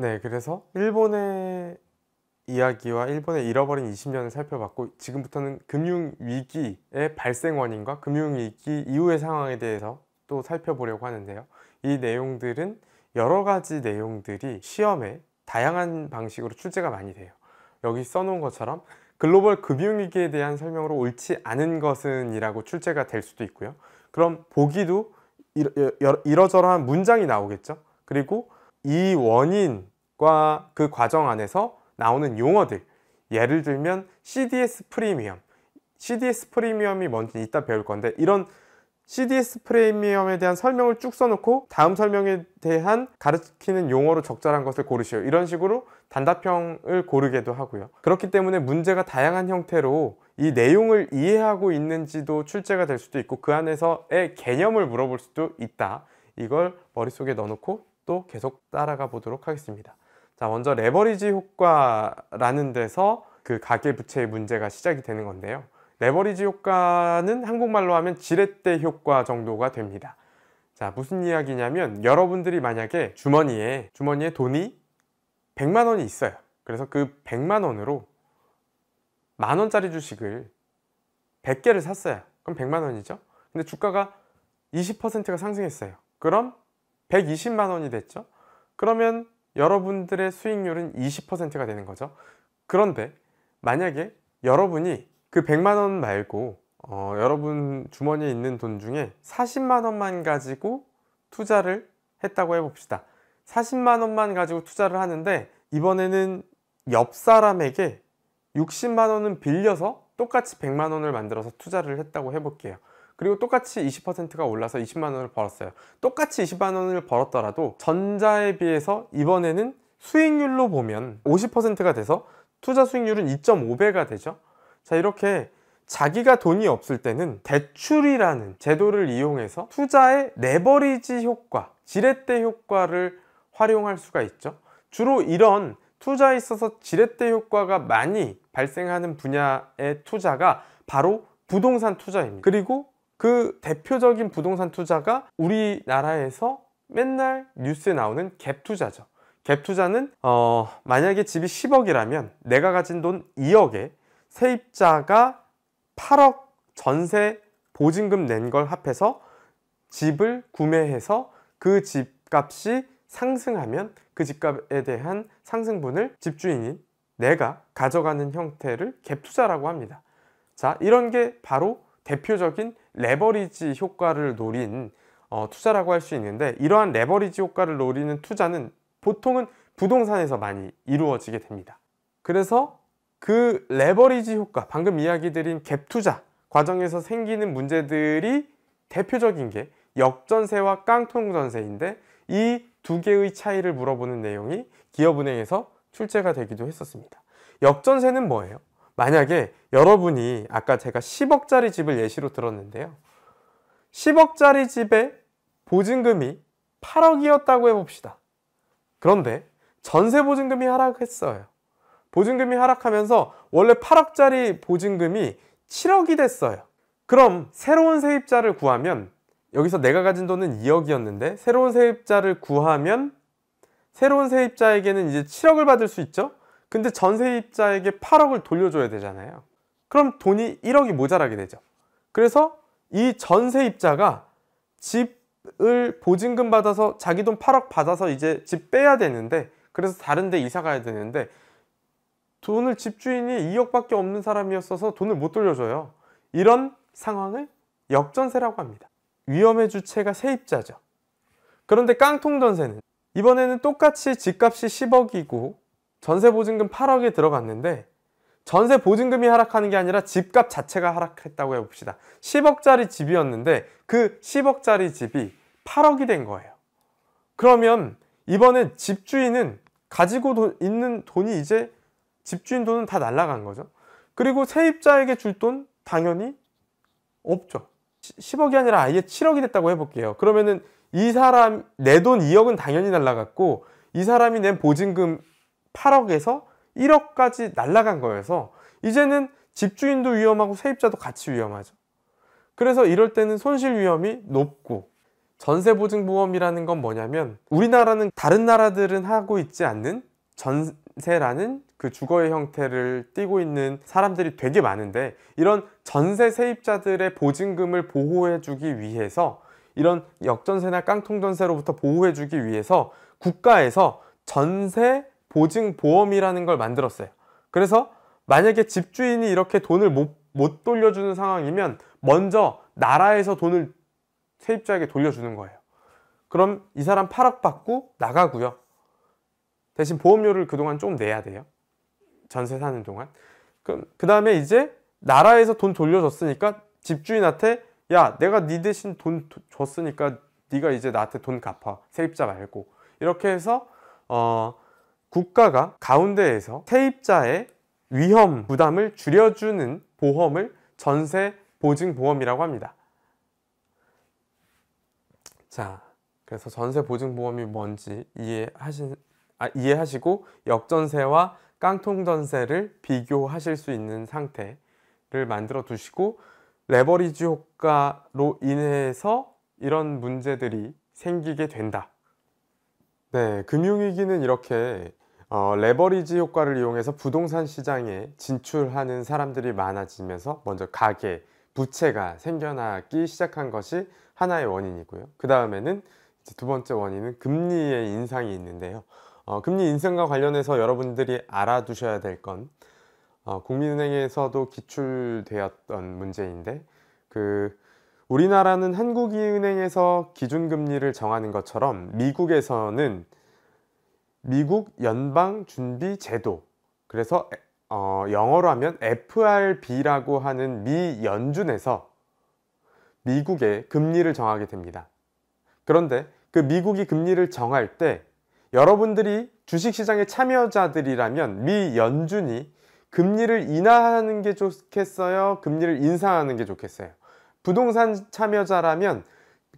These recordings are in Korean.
네, 그래서 일본의 이야기와 일본의 잃어버린 20년을 살펴봤고 지금부터는 금융 위기의 발생 원인과 금융 위기 이후의 상황에 대해서 또 살펴보려고 하는데요. 이 내용들은 여러 가지 내용들이 시험에 다양한 방식으로 출제가 많이 돼요. 여기 써놓은 것처럼 글로벌 금융위기에 대한 설명으로 옳지 않은 것은 이라고 출제가 될 수도 있고요. 그럼 보기도 이러, 이러저러한 문장이 나오겠죠. 그리고 이 원인과 그 과정 안에서 나오는 용어들 예를 들면 CDS 프리미엄 CDS 프리미엄이 뭔지 이따 배울 건데 이런 CDS 프리미엄에 대한 설명을 쭉 써놓고 다음 설명에 대한 가르치는 용어로 적절한 것을 고르시오 이런 식으로 단답형을 고르기도 하고요 그렇기 때문에 문제가 다양한 형태로 이 내용을 이해하고 있는지도 출제가 될 수도 있고 그 안에서의 개념을 물어볼 수도 있다 이걸 머릿속에 넣어놓고 또 계속 따라가 보도록 하겠습니다. 자, 먼저 레버리지 효과라는 데서 그 가계부채의 문제가 시작이 되는 건데요. 레버리지 효과는 한국말로 하면 지렛대 효과 정도가 됩니다. 자, 무슨 이야기냐면 여러분들이 만약에 주머니에 주머니에 돈이 100만 원이 있어요. 그래서 그 100만 원으로 만 원짜리 주식을 100개를 샀어요. 그럼 100만 원이죠. 근데 주가가 20%가 상승했어요. 그럼 120만 원이 됐죠. 그러면 여러분들의 수익률은 20%가 되는 거죠. 그런데 만약에 여러분이 그 100만 원 말고 어, 여러분 주머니에 있는 돈 중에 40만 원만 가지고 투자를 했다고 해봅시다. 40만 원만 가지고 투자를 하는데 이번에는 옆 사람에게 60만 원은 빌려서 똑같이 100만 원을 만들어서 투자를 했다고 해볼게요. 그리고 똑같이 20%가 올라서 20만 원을 벌었어요 똑같이 20만 원을 벌었더라도 전자에 비해서 이번에는 수익률로 보면 50%가 돼서 투자 수익률은 2.5배가 되죠 자 이렇게 자기가 돈이 없을 때는 대출이라는 제도를 이용해서 투자의 레버리지 효과, 지렛대 효과를 활용할 수가 있죠 주로 이런 투자에 있어서 지렛대 효과가 많이 발생하는 분야의 투자가 바로 부동산 투자입니다 그리고 그 대표적인 부동산 투자가 우리나라에서 맨날 뉴스에 나오는 갭 투자죠. 갭 투자는 어, 만약에 집이 10억이라면 내가 가진 돈 2억에 세입자가 8억 전세 보증금 낸 걸 합해서 집을 구매해서 그 집값이 상승하면 그 집값에 대한 상승분을 집주인인 내가 가져가는 형태를 갭 투자라고 합니다. 자, 이런 게 바로 대표적인 레버리지 효과를 노린 어, 투자라고 할 수 있는데 이러한 레버리지 효과를 노리는 투자는 보통은 부동산에서 많이 이루어지게 됩니다. 그래서 그 레버리지 효과, 방금 이야기 드린 갭 투자 과정에서 생기는 문제들이 대표적인 게 역전세와 깡통전세인데 이 두 개의 차이를 물어보는 내용이 기업은행에서 출제가 되기도 했었습니다. 역전세는 뭐예요? 만약에 여러분이 아까 제가 10억짜리 집을 예시로 들었는데요. 10억짜리 집에 보증금이 8억이었다고 해봅시다. 그런데 전세 보증금이 하락했어요. 보증금이 하락하면서 원래 8억짜리 보증금이 7억이 됐어요. 그럼 새로운 세입자를 구하면 여기서 내가 가진 돈은 2억이었는데 새로운 세입자를 구하면 새로운 세입자에게는 이제 7억을 받을 수 있죠? 근데 전세입자에게 8억을 돌려줘야 되잖아요. 그럼 돈이 1억이 모자라게 되죠. 그래서 이 전세입자가 집을 보증금 받아서 자기 돈 8억 받아서 이제 집 빼야 되는데 그래서 다른 데 이사 가야 되는데 돈을 집주인이 2억밖에 없는 사람이었어서 돈을 못 돌려줘요. 이런 상황을 역전세라고 합니다. 위험의 주체가 세입자죠. 그런데 깡통전세는 이번에는 똑같이 집값이 10억이고 전세 보증금 8억이 들어갔는데 전세 보증금이 하락하는 게 아니라 집값 자체가 하락했다고 해봅시다. 10억짜리 집이었는데 그 10억짜리 집이 8억이 된 거예요. 그러면 이번에 집주인은 가지고 돈, 있는 돈이 이제 집주인 돈은 다 날라간 거죠. 그리고 세입자에게 줄 돈 당연히 없죠. 10억이 아니라 아예 7억이 됐다고 해볼게요. 그러면은 이 사람 내 돈 2억은 당연히 날라갔고 이 사람이 낸 보증금 8억에서 1억까지 날라간 거여서 이제는 집주인도 위험하고 세입자도 같이 위험하죠. 그래서 이럴 때는 손실 위험이 높고 전세보증보험이라는 건 뭐냐면 우리나라는 다른 나라들은 하고 있지 않는 전세라는 그 주거의 형태를 띠고 있는 사람들이 되게 많은데 이런 전세 세입자들의 보증금을 보호해주기 위해서 이런 역전세나 깡통전세로부터 보호해주기 위해서 국가에서 전세 보증 보험이라는 걸 만들었어요. 그래서 만약에 집주인이 이렇게 돈을 못, 못 돌려주는 상황이면 먼저 나라에서 돈을 세입자에게 돌려주는 거예요. 그럼 이 사람 8억 받고 나가고요. 대신 보험료를 그동안 좀 내야 돼요. 전세 사는 동안. 그 다음에 이제 나라에서 돈 돌려줬으니까 집주인한테 야 내가 네 대신 돈 줬으니까 네가 이제 나한테 돈 갚아 세입자 말고 이렇게 해서 어 국가가 가운데에서 세입자의 위험 부담을 줄여주는 보험을 전세 보증 보험이라고 합니다. 자, 그래서 전세 보증 보험이 뭔지 이해하신 아, 이해하시고 역전세와 깡통전세를 비교하실 수 있는 상태를 만들어 두시고 레버리지 효과로 인해서 이런 문제들이 생기게 된다. 네, 금융위기는 이렇게 어, 레버리지 효과를 이용해서 부동산 시장에 진출하는 사람들이 많아지면서 먼저 가계, 부채가 생겨나기 시작한 것이 하나의 원인이고요. 그 다음에는 두 번째 원인은 금리의 인상이 있는데요. 어, 금리 인상과 관련해서 여러분들이 알아두셔야 될 건 어, 국민은행에서도 기출되었던 문제인데 그 우리나라는 한국은행에서 기준금리를 정하는 것처럼 미국에서는 미국 연방준비제도 그래서 어, 영어로 하면 FRB라고 하는 미 연준에서 미국의 금리를 정하게 됩니다. 그런데 그 미국이 금리를 정할 때 여러분들이 주식시장의 참여자들이라면 미 연준이 금리를 인하하는 게 좋겠어요? 금리를 인상하는 게 좋겠어요? 부동산 참여자라면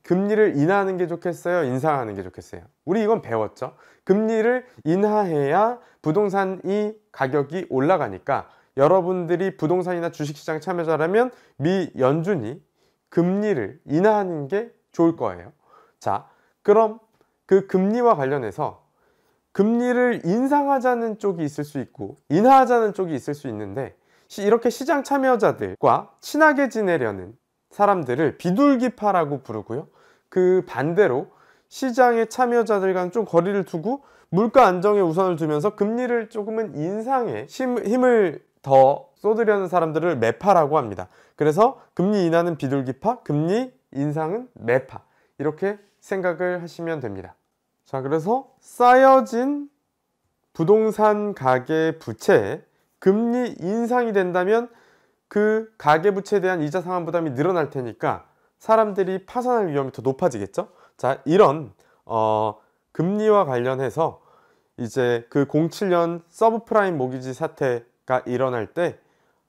금리를 인하하는 게 좋겠어요? 인상하는 게 좋겠어요? 우리 이건 배웠죠? 금리를 인하해야 부동산이 가격이 올라가니까 여러분들이 부동산이나 주식시장 참여자라면 미 연준이 금리를 인하하는 게 좋을 거예요. 자, 그럼 그 금리와 관련해서 금리를 인상하자는 쪽이 있을 수 있고 인하하자는 쪽이 있을 수 있는데 이렇게 시장 참여자들과 친하게 지내려는 사람들을 비둘기파라고 부르고요. 그 반대로 시장의 참여자들 과는 좀 거리를 두고 물가 안정에 우선을 두면서 금리를 조금은 인상에 힘을 더 쏟으려는 사람들을 매파라고 합니다. 그래서 금리 인하는 비둘기파, 금리 인상은 매파 이렇게 생각을 하시면 됩니다. 자 그래서 쌓여진 부동산 가계 부채에 금리 인상이 된다면 그 가계부채에 대한 이자 상환 부담이 늘어날 테니까 사람들이 파산할 위험이 더 높아지겠죠? 자, 이런 어, 금리와 관련해서 이제 그 07년 서브프라임 모기지 사태가 일어날 때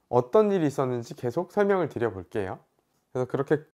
어떤 일이 있었는지 계속 설명을 드려볼게요. 그래서 그렇게